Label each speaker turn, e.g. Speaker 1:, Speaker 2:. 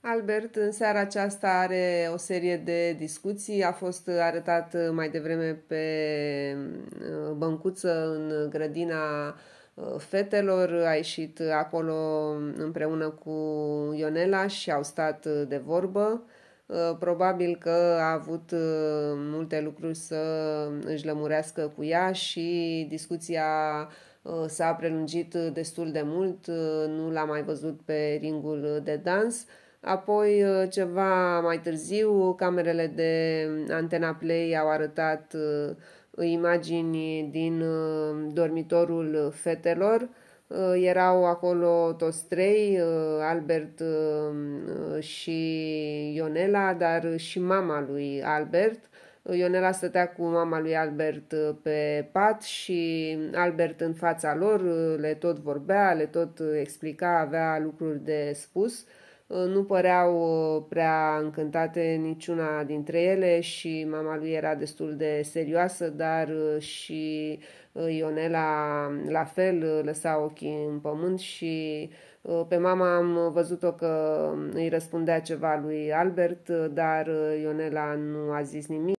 Speaker 1: Albert în seara aceasta are o serie de discuții. A fost arătat mai devreme pe uh, băncuță în grădina uh, fetelor. A ieșit acolo împreună cu Ionela și au stat de vorbă. Uh, probabil că a avut multe lucruri să își lămurească cu ea și discuția s-a prelungit destul de mult, nu l-a mai văzut pe ringul de dans. Apoi, uh, ceva mai târziu, camerele de Antena Play au arătat uh, imagini din uh, dormitorul fetelor. Erau acolo toți trei, Albert și Ionela, dar și mama lui Albert. Ionela stătea cu mama lui Albert pe pat și Albert în fața lor le tot vorbea, le tot explica, avea lucruri de spus. Uh, Uh, nu păreau uh, prea încântate niciuna dintre ele și mama lui era destul de serioasă, dar uh, și Ionela um, la fel lăsa ochii în pământ și pe mama am văzut-o că um, îi răspundea ceva lui Albert, dar Ionela nu a zis nimic.